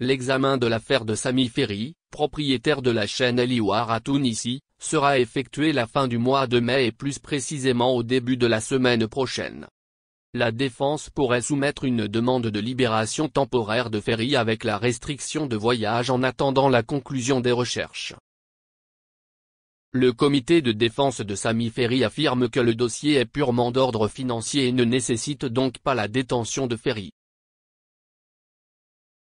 L'examen de l'affaire de Sami Ferry, propriétaire de la chaîne Eliwar à Tunisie, sera effectué la fin du mois de mai et plus précisément au début de la semaine prochaine. La défense pourrait soumettre une demande de libération temporaire de Ferry avec la restriction de voyage en attendant la conclusion des recherches. Le comité de défense de Sami Ferry affirme que le dossier est purement d'ordre financier et ne nécessite donc pas la détention de Ferry.